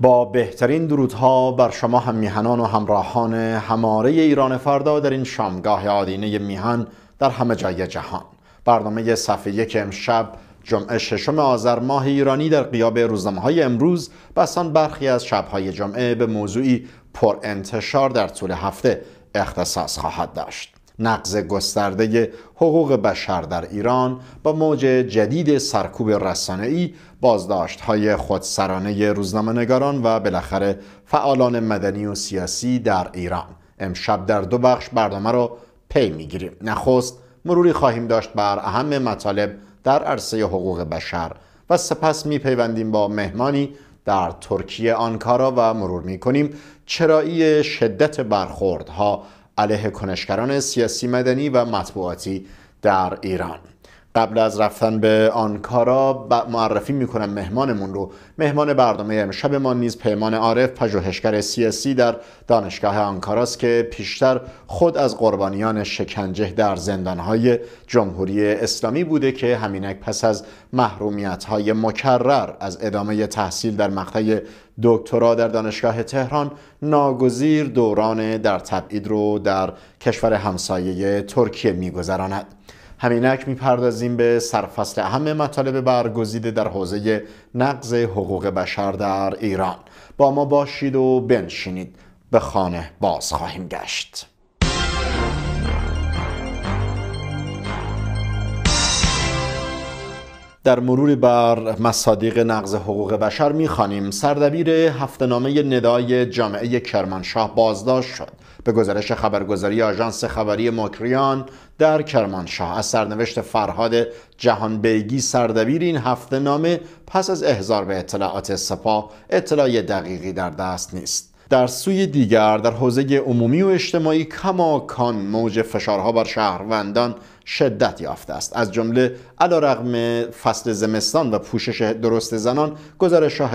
با بهترین درودها بر شما هم میهنان و همراهان هماره ایران فردا در این شامگاه آدینه میهن در همه جای جهان برنامه صفحه یک امشب جمعه ششم آذر ماه ایرانی در قیاب روزنامه های امروز بسان برخی از شبهای جمعه به موضوعی پر انتشار در طول هفته اختصاص خواهد داشت نقض گسترده حقوق بشر در ایران با موج جدید سرکوب رسانه‌ای، بازداشت‌های خودسرانه روزنامه‌نگاران و بالاخره فعالان مدنی و سیاسی در ایران. امشب در دو بخش برنامه را پی میگیریم. نخست مروری خواهیم داشت بر اهم مطالب در عرصه حقوق بشر و سپس میپیوندیم با مهمانی در ترکیه آنکارا و مرور میکنیم چرایی شدت برخوردها علیه کنشگران سیاسی مدنی و مطبوعاتی در ایران قبل از رفتن به آنکارا معرفی میکنم مهمانمون رو مهمان برنامه امشب ما نیز پیمان عارف پژوهشگر سیاسی در دانشگاه آنکاراست که پیشتر خود از قربانیان شکنجه در زندانهای جمهوری اسلامی بوده که همینک پس از محرومیت مکرر از ادامه تحصیل در مقطع دکترا در دانشگاه تهران ناگزیر دوران در تبعید رو در کشور همسایه ترکیه میگذراند همینک میپردازیم به سرفصل اهم مطالب برگزیده در حوزه نقض حقوق بشر در ایران با ما باشید و بنشینید به خانه باز خواهیم گشت در مرور بر مصادیق نقض حقوق بشر میخوانیم سردبیر هفتنامه ندای جامعه کرمانشاه بازداشت شد به گزارش خبرگزاری آژانس خبری مکریان در کرمانشاه از سرنوشت فرهاد بیگی سردبیر این هفته نامه پس از احضار به اطلاعات سپاه اطلاع دقیقی در دست نیست در سوی دیگر در حوزه عمومی و اجتماعی کماکان موج فشارها بر شهروندان شدت یافته است از جمله علیرغم فصل زمستان و پوشش درست زنان گزارش ها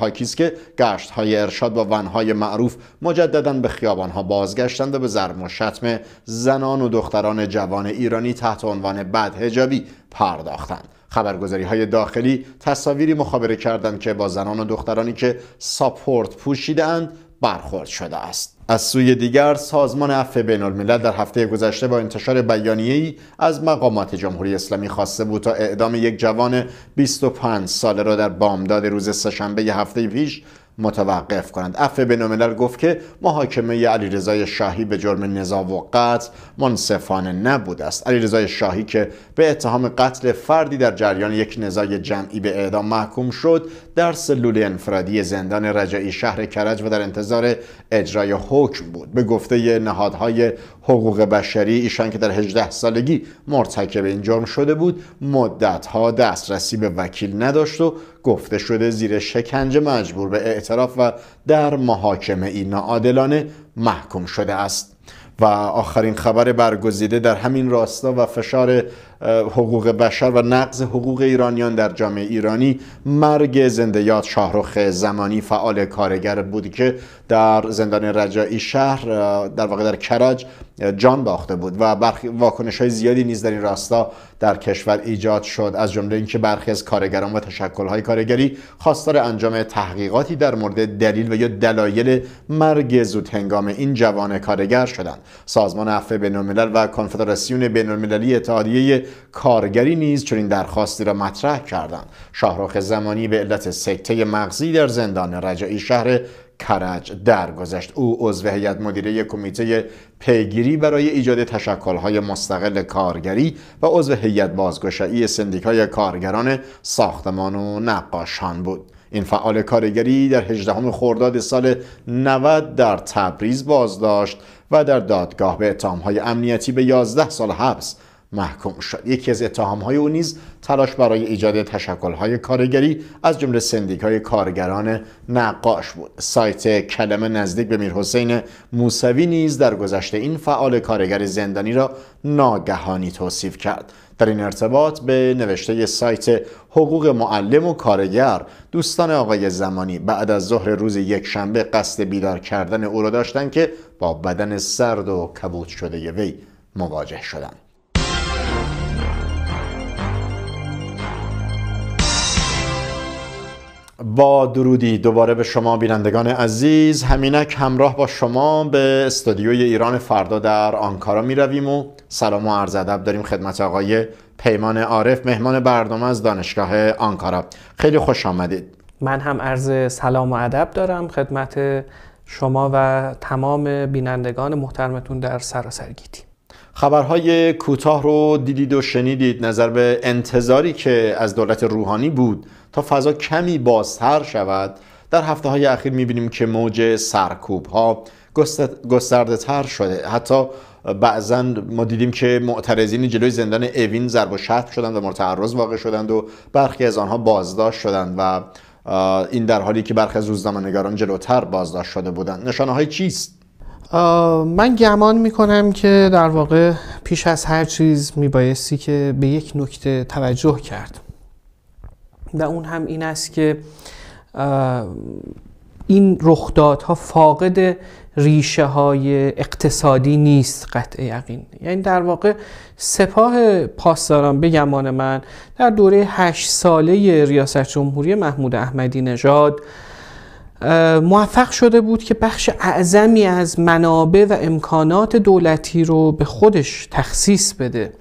هاکیز که گشت های ارشاد با ونهای معروف مجددا به خیابان ها بازگشتند و به ضرب و شتم زنان و دختران جوان ایرانی تحت عنوان بدهجابی پرداختند خبرگزاری های داخلی تصاویری مخابره کردند که با زنان و دخترانی که ساپورت پوشیدند برخورد شده است از سوی دیگر سازمان عفو بینالملل در هفته گذشته با انتشار ای از مقامات جمهوری اسلامی خواسته بود تا اعدام یک جوان 25 ساله را در بامداد روز سهشنبه هفته پیش متوقف کنند عفو بین گفت که محاکمه علیرضا شاهی به جرم نزاع و قتل منصفانه نبود است علیرضا شاهی که به اتهام قتل فردی در جریان یک نزاع جمعی به اعدام محکوم شد در سلول انفرادی زندان رجعی شهر کرج و در انتظار اجرای حکم بود به گفته نهادهای حقوق بشری ایشان که در 18 سالگی مرتکب این جرم شده بود ها دسترسی به وکیل نداشت و گفته شده زیر شکنجه مجبور به اعتراف و در محاکمه این ناعادلانه محکوم شده است و آخرین خبر برگزیده در همین راستا و فشار حقوق بشر و نقض حقوق ایرانیان در جامعه ایرانی مرگ زنده یاد شاهرخ زمانی فعال کارگر بود که در زندان رجایی شهر در واقع در کرج جان باخته بود و برخی واکنش های زیادی نیز در این راستا در کشور ایجاد شد از جمله اینکه برخی از کارگران و تشکل‌های کارگری خواستار انجام تحقیقاتی در مورد دلیل و یا دلایل مرگ زود هنگام این جوان کارگر شدند سازمان بین الملل و کنفدراسیون بین‌المللی اتحادیه کارگری نیز چنین درخواستی را مطرح کردند شاهرخ زمانی به علت سکته مغزی در زندان رجعی شهر کرج درگذشت او عضو هیئت مدیره کمیته پیگیری برای ایجاد تشکل‌های مستقل کارگری و عضو هیئت بازگشایی سندیکای کارگران ساختمان و نقاشان بود این فعال کارگری در 18 خرداد سال 90 در تبریز بازداشت و در دادگاه به اتهام‌های امنیتی به 11 سال حبس شد یکی از های او نیز تلاش برای ایجاد های کارگری از جمله سندیکای کارگران نقاش بود سایت کلمه نزدیک به میرحسین موسوی نیز در گذشته این فعال کارگر زندانی را ناگهانی توصیف کرد در این ارتباط به نوشته سایت حقوق معلم و کارگر دوستان آقای زمانی بعد از ظهر روز یک شنبه قصد بیدار کردن او را داشتند که با بدن سرد و کبود شده وی مواجه شدند با درودی دوباره به شما بینندگان عزیز همینک همراه با شما به استودیوی ایران فردا در آنکارا می رویم و سلام و عرض ادب داریم خدمت آقای پیمان عارف مهمان برنامه از دانشگاه آنکارا خیلی خوش آمدید من هم عرض سلام و ادب دارم خدمت شما و تمام بینندگان محترمتون در سراسر گیتی خبرهای کوتاه رو دیدید و شنیدید نظر به انتظاری که از دولت روحانی بود تا فضا کمی بازتر شود در هفته های اخیر میبینیم که موج سرکوب ها گسترده تر شده حتی بعضا ما دیدیم که معترضین جلوی زندان اوین ضرب و شتم شدند و مورد واقع شدند و برخی از آنها بازداشت شدند و این در حالی که برخی از روزنامه‌نگاران جلوتر بازداشت شده بودند نشانه های چیست من گمان می که در واقع پیش از هر چیز می که به یک نکته توجه کرد و اون هم این است که این رخدادها فاقد ریشه های اقتصادی نیست قطع یقین یعنی در واقع سپاه پاسداران به گمان من در دوره هشت ساله ریاست جمهوری محمود احمدی نژاد موفق شده بود که بخش اعظمی از منابع و امکانات دولتی رو به خودش تخصیص بده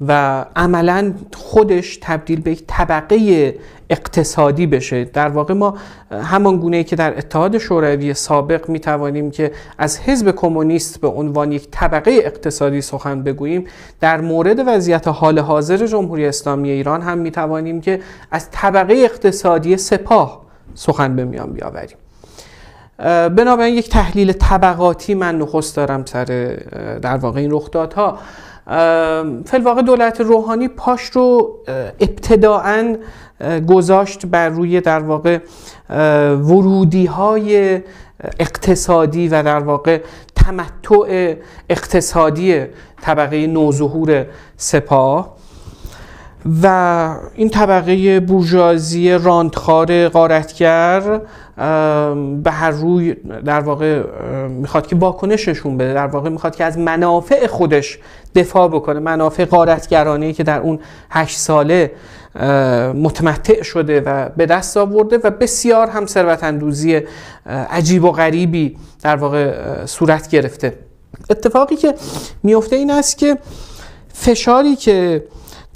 و عملا خودش تبدیل به یک طبقه اقتصادی بشه در واقع ما همان گونه که در اتحاد شوروی سابق می توانیم که از حزب کمونیست به عنوان یک طبقه اقتصادی سخن بگوییم در مورد وضعیت حال حاضر جمهوری اسلامی ایران هم می توانیم که از طبقه اقتصادی سپاه سخن به میان بیاوریم بنابراین یک تحلیل طبقاتی من نخست دارم سر در واقع این رخدادها واقع دولت روحانی پاش رو ابتداعا گذاشت بر روی در واقع ورودی های اقتصادی و در واقع تمتع اقتصادی طبقه نوظهور سپاه و این طبقه بورژوازی راندخوار قارتگر به هر روی در واقع میخواد که واکنششون بده در واقع میخواد که از منافع خودش دفاع بکنه منافع قارتگرانه که در اون هشت ساله متمتع شده و به دست آورده و بسیار هم ثروت عجیب و غریبی در واقع صورت گرفته اتفاقی که میفته این است که فشاری که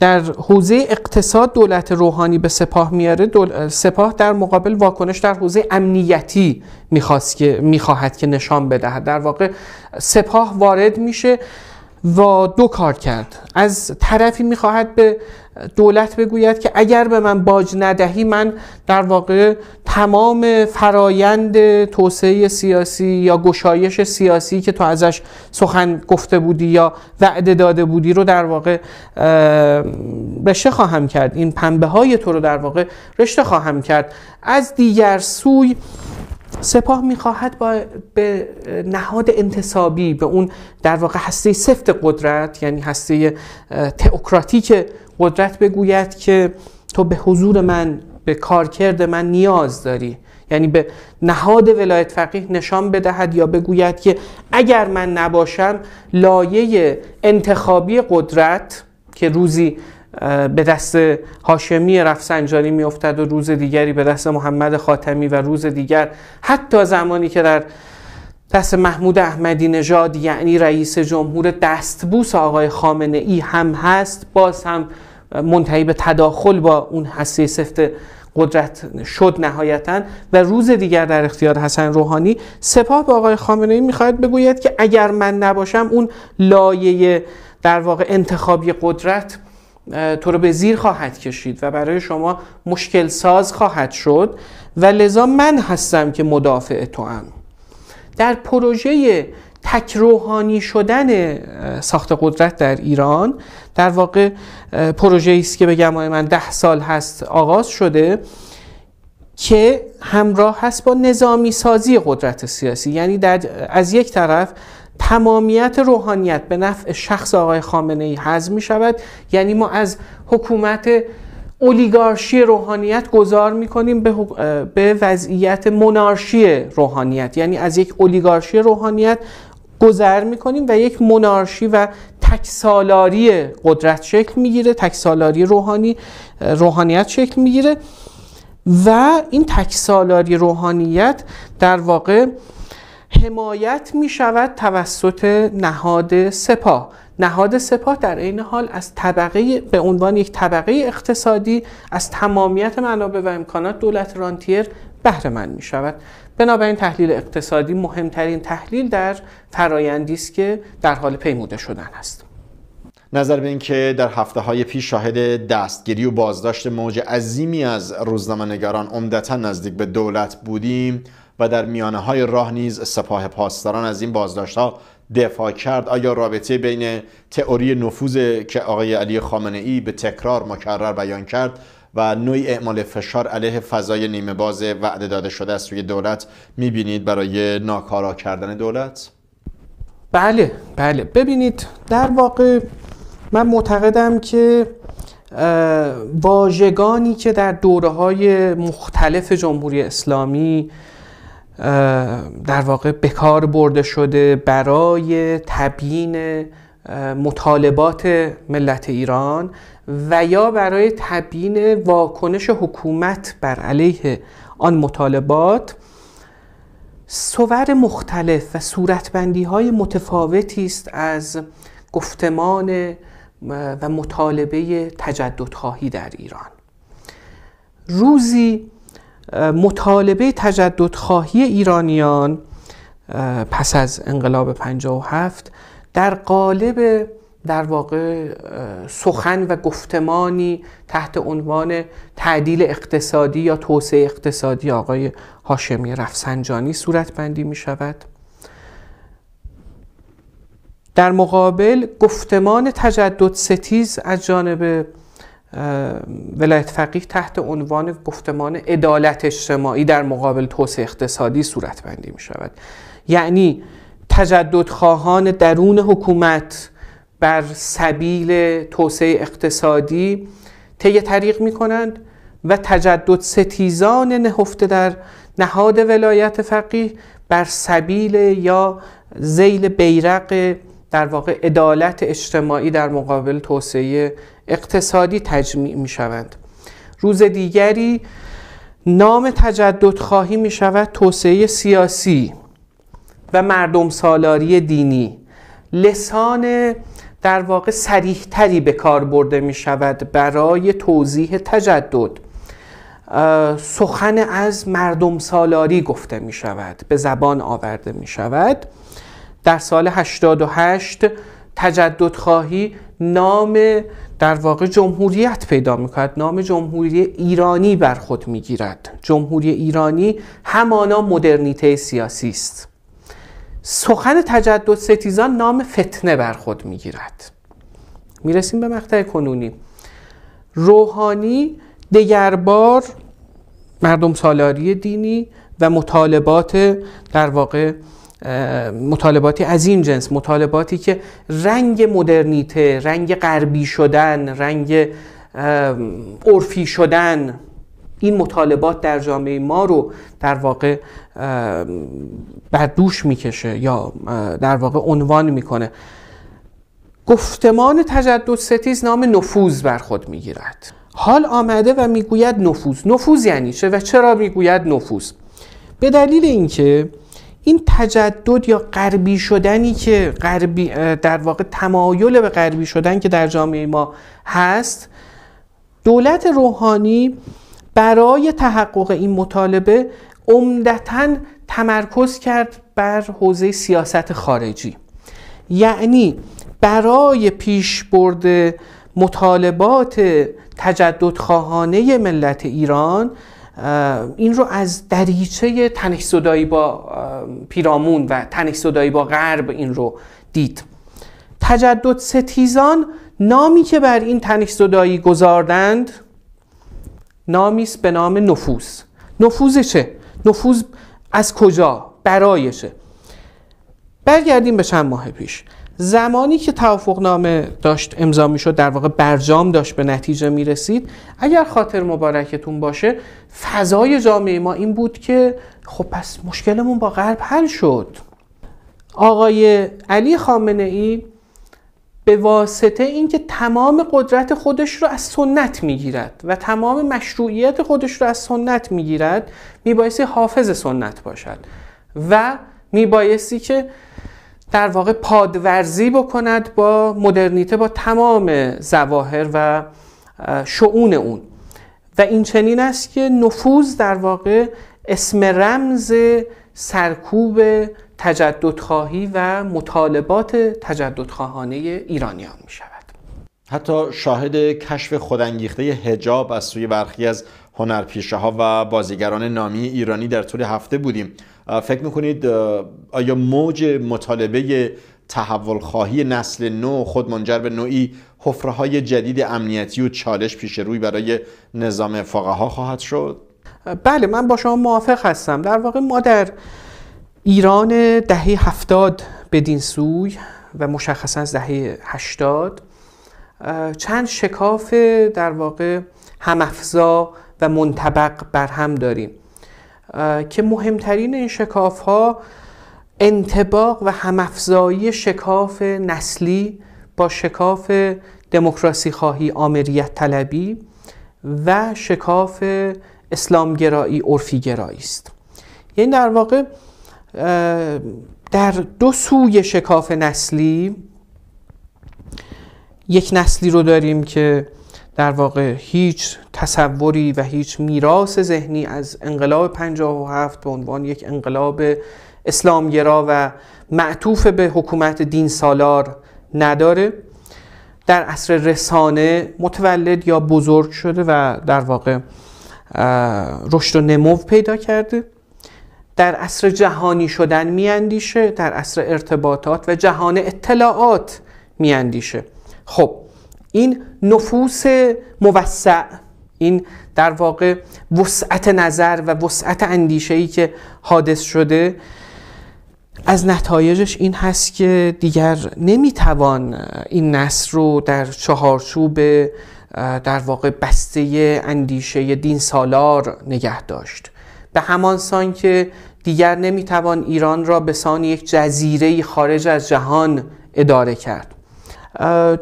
در حوزه اقتصاد دولت روحانی به سپاه میاره سپاه در مقابل واکنش در حوزه امنیتی میخواست که میخواهد که نشان بدهد در واقع سپاه وارد میشه و دو کار کرد از طرفی میخواهد به دولت بگوید که اگر به من باج ندهی من در واقع تمام فرایند توسعه سیاسی یا گشایش سیاسی که تو ازش سخن گفته بودی یا وعده داده بودی رو در واقع رشته خواهم کرد این پنبه های تو رو در واقع رشته خواهم کرد از دیگر سوی سپاه میخواهد با به نهاد انتصابی به اون در واقع هسته سفت قدرت یعنی هسته تئوکراتیک قدرت بگوید که تو به حضور من به کارکرد من نیاز داری یعنی به نهاد ولایت فقیه نشان بدهد یا بگوید که اگر من نباشم لایه انتخابی قدرت که روزی به دست هاشمی رفسنجانی میافتد و روز دیگری به دست محمد خاتمی و روز دیگر حتی زمانی که در دست محمود احمدی نژاد یعنی رئیس جمهور دستبوس آقای خامنه ای هم هست باز هم منتهی به تداخل با اون هسته سفت قدرت شد نهایتا و روز دیگر در اختیار حسن روحانی سپاه به آقای خامنه ای میخواهد بگوید که اگر من نباشم اون لایه در واقع انتخابی قدرت تو رو به زیر خواهد کشید و برای شما مشکل ساز خواهد شد و لذا من هستم که مدافع تو هم. در پروژه تک روحانی شدن ساخت قدرت در ایران در واقع پروژه است که به گمای من ده سال هست آغاز شده که همراه هست با نظامی سازی قدرت سیاسی یعنی در از یک طرف تمامیت روحانیت به نفع شخص آقای خامنه ای حذف می شود یعنی ما از حکومت اولیگارشی روحانیت گذار میکنیم به, به وضعیت منارشی روحانیت یعنی از یک اولیگارشی روحانیت گذر میکنیم و یک منارشی و تکسالاری قدرت شکل میگیره تکسالاری روحانی روحانیت شکل میگیره و این تکسالاری روحانیت در واقع حمایت می شود توسط نهاد سپاه نهاد سپاه در عین حال از طبقه به عنوان یک طبقه اقتصادی از تمامیت منابع و امکانات دولت رانتیر بهره می شود بنابراین تحلیل اقتصادی مهمترین تحلیل در فرایندی است که در حال پیموده شدن است نظر به اینکه در هفته های پیش شاهد دستگیری و بازداشت موج عظیمی از روزنامه نگاران عمدتا نزدیک به دولت بودیم و در میانه های راه نیز سپاه پاسداران از این بازداشت ها دفاع کرد آیا رابطه بین تئوری نفوذ که آقای علی خامنه ای به تکرار مکرر بیان کرد و نوعی اعمال فشار علیه فضای نیمه باز وعده داده شده از سوی دولت میبینید برای ناکارا کردن دولت؟ بله بله ببینید در واقع من معتقدم که واژگانی که در دوره های مختلف جمهوری اسلامی در واقع بکار برده شده برای تبیین مطالبات ملت ایران و یا برای تبیین واکنش حکومت بر علیه آن مطالبات صور مختلف و صورتبندی های متفاوتی است از گفتمان و مطالبه تجددخواهی در ایران روزی مطالبه تجددخواهی ایرانیان پس از انقلاب 57 در قالب در واقع سخن و گفتمانی تحت عنوان تعدیل اقتصادی یا توسعه اقتصادی آقای هاشمی رفسنجانی صورت بندی می شود در مقابل گفتمان تجدد ستیز از جانب ولایت فقیه تحت عنوان گفتمان عدالت اجتماعی در مقابل توسعه اقتصادی صورت بندی می شود یعنی تجددخواهان درون حکومت بر سبیل توسعه اقتصادی طی طریق می کنند و تجدد ستیزان نهفته در نهاد ولایت فقیه بر سبیل یا زیل بیرق در واقع عدالت اجتماعی در مقابل توسعه اقتصادی تجمیع می شوند روز دیگری نام تجدد خواهی می شود توسعه سیاسی و مردم سالاری دینی لسان در واقع سریحتری به کار برده می شود برای توضیح تجدد سخن از مردم سالاری گفته می شود به زبان آورده می شود در سال 88 تجدد خواهی نام در واقع جمهوریت پیدا می کند نام جمهوری ایرانی بر خود می گیرد جمهوری ایرانی همانا مدرنیته سیاسی است سخن تجدد ستیزان نام فتنه بر خود میگیرد میرسیم به مقطع کنونی روحانی دگربار مردم سالاری دینی و مطالبات در واقع مطالباتی از این جنس مطالباتی که رنگ مدرنیته رنگ غربی شدن رنگ عرفی شدن این مطالبات در جامعه ما رو در واقع بر میکشه یا در واقع عنوان میکنه گفتمان تجدد ستیز نام نفوذ بر خود میگیرد حال آمده و میگوید نفوذ نفوذ یعنی چه و چرا میگوید نفوذ به دلیل اینکه این تجدد یا غربی شدنی که غربی در واقع تمایل به غربی شدن که در جامعه ما هست دولت روحانی برای تحقق این مطالبه عمدتا تمرکز کرد بر حوزه سیاست خارجی یعنی برای پیشبرد مطالبات تجددخواهانه ملت ایران این رو از دریچه تنش با پیرامون و تنش با غرب این رو دید تجدد ستیزان نامی که بر این تنش گذاردند نامی به نام نفوذ چه؟ نفوذ از کجا برایشه برگردیم به چند ماه پیش زمانی که نامه داشت امضا میشد در واقع برجام داشت به نتیجه می رسید اگر خاطر مبارکتون باشه فضای جامعه ما این بود که خب پس مشکلمون با غرب حل شد آقای علی خامنه ای به واسطه اینکه تمام قدرت خودش رو از سنت میگیرد و تمام مشروعیت خودش رو از سنت میگیرد میبایستی حافظ سنت باشد و میبایستی که در واقع پادورزی بکند با مدرنیته با تمام زواهر و شعون اون و این چنین است که نفوذ در واقع اسم رمز سرکوب تجددخواهی و مطالبات تجددخواهانه ایرانیان می شود حتی شاهد کشف خودانگیخته هجاب از سوی برخی از هنرپیشه ها و بازیگران نامی ایرانی در طول هفته بودیم فکر میکنید آیا موج مطالبه تحول خواهی نسل نو خود منجر به نوعی حفره های جدید امنیتی و چالش پیش روی برای نظام فقها خواهد شد؟ بله من با شما موافق هستم در واقع ما در ایران دهه هفتاد بدین سوی و مشخصا از دهه هشتاد چند شکاف در واقع همافزا و منطبق بر هم داریم که مهمترین این شکاف ها انتباق و همافزایی شکاف نسلی با شکاف دموکراسی خواهی آمریت طلبی و شکاف اسلامگرایی عرفی است یعنی در واقع در دو سوی شکاف نسلی یک نسلی رو داریم که در واقع هیچ تصوری و هیچ میراث ذهنی از انقلاب 57 به عنوان یک انقلاب اسلامگرا و معطوف به حکومت دین سالار نداره در عصر رسانه متولد یا بزرگ شده و در واقع رشد و نمو پیدا کرده در عصر جهانی شدن میاندیشه در عصر ارتباطات و جهان اطلاعات میاندیشه خب این نفوس موسع این در واقع وسعت نظر و وسعت اندیشه ای که حادث شده از نتایجش این هست که دیگر نمیتوان این نصر رو در چهارچوب در واقع بسته اندیشه دین سالار نگه داشت به همان سان که دیگر نمیتوان ایران را به سان یک جزیره خارج از جهان اداره کرد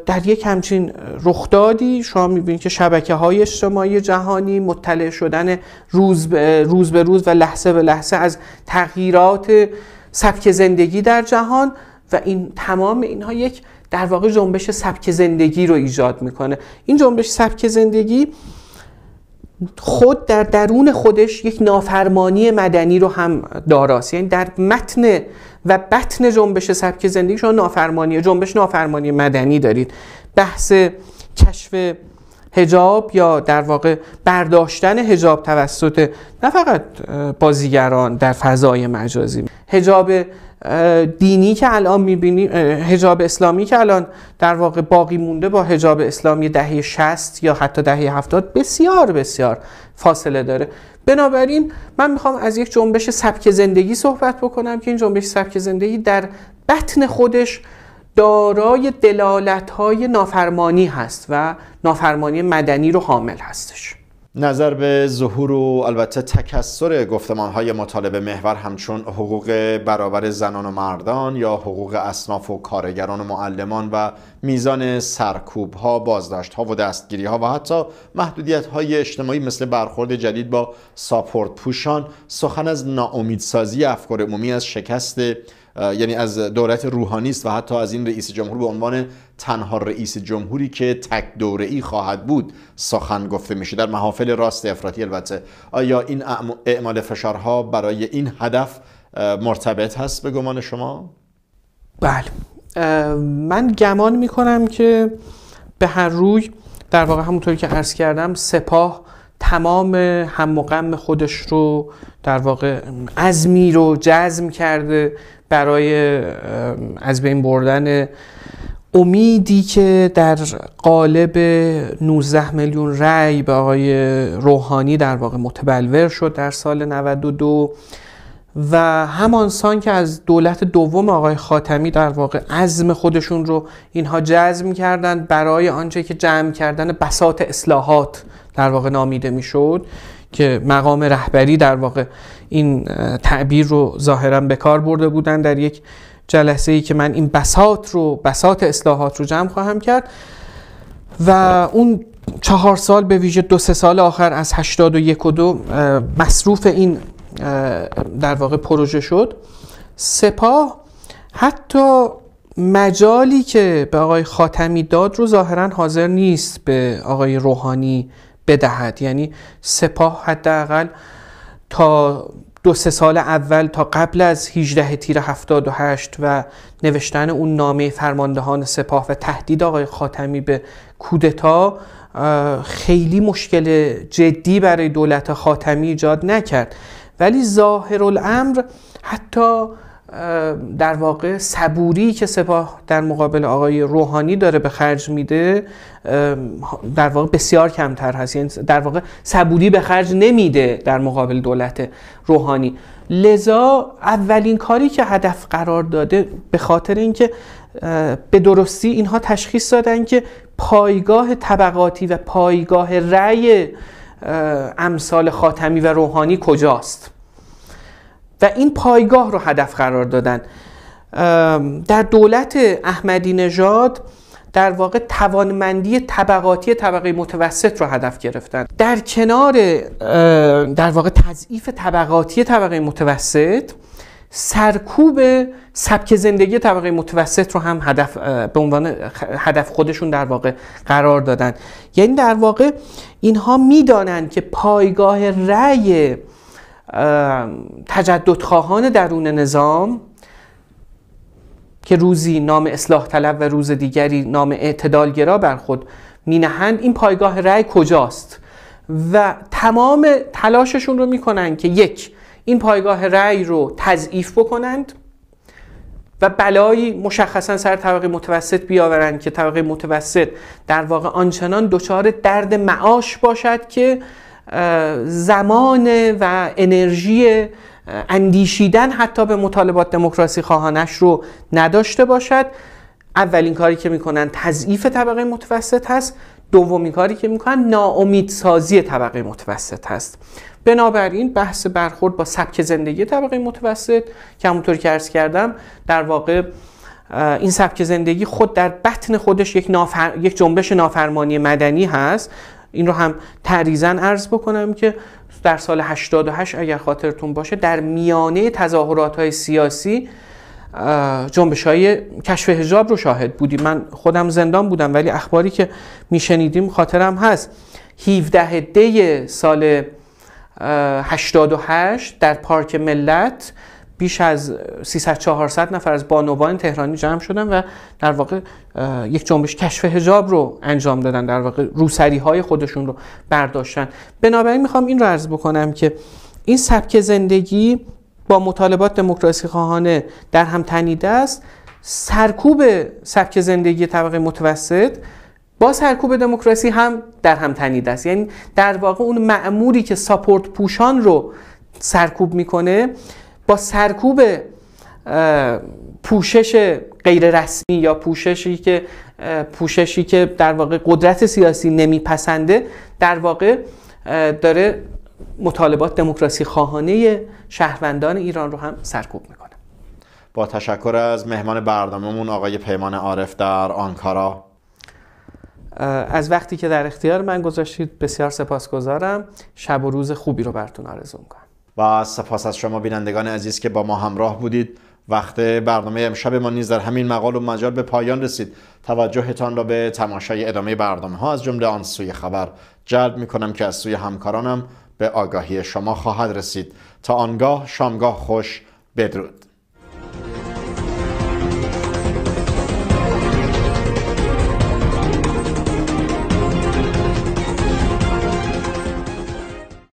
در یک همچین رخدادی شما میبینید که شبکه های اجتماعی جهانی مطلع شدن روز به روز, به روز و لحظه به لحظه از تغییرات سبک زندگی در جهان و این تمام اینها یک در واقع جنبش سبک زندگی رو ایجاد میکنه این جنبش سبک زندگی خود در درون خودش یک نافرمانی مدنی رو هم داراست یعنی در متن و بطن جنبش سبک زندگی شما نافرمانی جنبش نافرمانی مدنی دارید بحث کشف هجاب یا در واقع برداشتن هجاب توسط نه فقط بازیگران در فضای مجازی هجاب دینی که الان میبینیم هجاب اسلامی که الان در واقع باقی مونده با هجاب اسلامی دهه 60 یا حتی دهه 70 بسیار بسیار فاصله داره بنابراین من میخوام از یک جنبش سبک زندگی صحبت بکنم که این جنبش سبک زندگی در بطن خودش دارای دلالت های نافرمانی هست و نافرمانی مدنی رو حامل هستش نظر به ظهور و البته تکسر گفتمان های مطالبه محور همچون حقوق برابر زنان و مردان یا حقوق اصناف و کارگران و معلمان و میزان سرکوب ها بازداشت ها و دستگیری ها و حتی محدودیت های اجتماعی مثل برخورد جدید با ساپورت پوشان سخن از ناامیدسازی افکار عمومی از شکست یعنی از دولت روحانی است و حتی از این رئیس جمهور به عنوان تنها رئیس جمهوری که تک دوره ای خواهد بود سخن گفته میشه در محافل راست افراطی البته آیا این اعمال فشارها برای این هدف مرتبط هست به گمان شما بله من گمان میکنم که به هر روی در واقع همونطوری که عرض کردم سپاه تمام هم و خودش رو در واقع عزمی رو جزم کرده برای از بین بردن امیدی که در قالب 19 میلیون رأی به آقای روحانی در واقع متبلور شد در سال 92 و همانسان که از دولت دوم آقای خاتمی در واقع عزم خودشون رو اینها جزم کردند برای آنچه که جمع کردن بسات اصلاحات در واقع نامیده میشد که مقام رهبری در واقع این تعبیر رو ظاهرا به کار برده بودن در یک جلسه ای که من این بسات رو بسات اصلاحات رو جمع خواهم کرد و اون چهار سال به ویژه دو سه سال آخر از 81 و دو مصروف این در واقع پروژه شد سپاه حتی مجالی که به آقای خاتمی داد رو ظاهرا حاضر نیست به آقای روحانی بدهد یعنی سپاه حداقل تا دو سه سال اول تا قبل از 18 تیر 78 و نوشتن اون نامه فرماندهان سپاه و تهدید آقای خاتمی به کودتا خیلی مشکل جدی برای دولت خاتمی ایجاد نکرد ولی ظاهر الامر حتی در واقع صبوری که سپاه در مقابل آقای روحانی داره به خرج میده در واقع بسیار کمتر هست یعنی در واقع صبوری به خرج نمیده در مقابل دولت روحانی لذا اولین کاری که هدف قرار داده به خاطر اینکه به درستی اینها تشخیص دادن که پایگاه طبقاتی و پایگاه رأی امثال خاتمی و روحانی کجاست و این پایگاه رو هدف قرار دادن در دولت احمدی نژاد در واقع توانمندی طبقاتی طبقه متوسط رو هدف گرفتن در کنار در واقع تضعیف طبقاتی طبقه متوسط سرکوب سبک زندگی طبقه متوسط رو هم هدف به عنوان هدف خودشون در واقع قرار دادن یعنی در واقع اینها میدانند که پایگاه رأی تجددخواهان درون نظام که روزی نام اصلاح طلب و روز دیگری نام اعتدالگرا بر خود مینهند این پایگاه رأی کجاست و تمام تلاششون رو میکنن که یک این پایگاه رأی رو تضعیف بکنند و بلایی مشخصا سر طبقه متوسط بیاورند که طبقه متوسط در واقع آنچنان دچار درد معاش باشد که زمان و انرژی اندیشیدن حتی به مطالبات دموکراسی خواهانش رو نداشته باشد اولین کاری که میکنن تضعیف طبقه متوسط هست دومین کاری که میکنن ناامیدسازی طبقه متوسط هست بنابراین بحث برخورد با سبک زندگی طبقه متوسط که همونطور که عرض کردم در واقع این سبک زندگی خود در بطن خودش یک, یک جنبش نافرمانی مدنی هست این رو هم تریزن عرض بکنم که در سال 88 اگر خاطرتون باشه در میانه تظاهرات های سیاسی جنبش های کشف هجاب رو شاهد بودیم من خودم زندان بودم ولی اخباری که میشنیدیم خاطرم هست 17 دی سال 88 در پارک ملت بیش از 300 400 نفر از بانوان تهرانی جمع شدن و در واقع یک جنبش کشف هجاب رو انجام دادن در واقع روسری های خودشون رو برداشتن بنابراین میخوام این رو عرض بکنم که این سبک زندگی با مطالبات دموکراسی خواهانه در هم تنیده است سرکوب سبک زندگی طبقه متوسط با سرکوب دموکراسی هم در هم تنید است یعنی در واقع اون معموری که ساپورت پوشان رو سرکوب میکنه با سرکوب پوشش غیر رسمی یا پوششی که پوششی که در واقع قدرت سیاسی نمیپسنده در واقع داره مطالبات دموکراسی خواهانه شهروندان ایران رو هم سرکوب میکنه با تشکر از مهمان برنامهمون آقای پیمان عارف در آنکارا از وقتی که در اختیار من گذاشتید بسیار سپاسگزارم شب و روز خوبی رو براتون آرزو میکنم و سپاس از شما بینندگان عزیز که با ما همراه بودید وقت برنامه امشب ما نیز در همین مقال و مجال به پایان رسید توجهتان را به تماشای ادامه برنامه ها از جمله آن سوی خبر جلب می کنم که از سوی همکارانم به آگاهی شما خواهد رسید تا آنگاه شامگاه خوش بدرود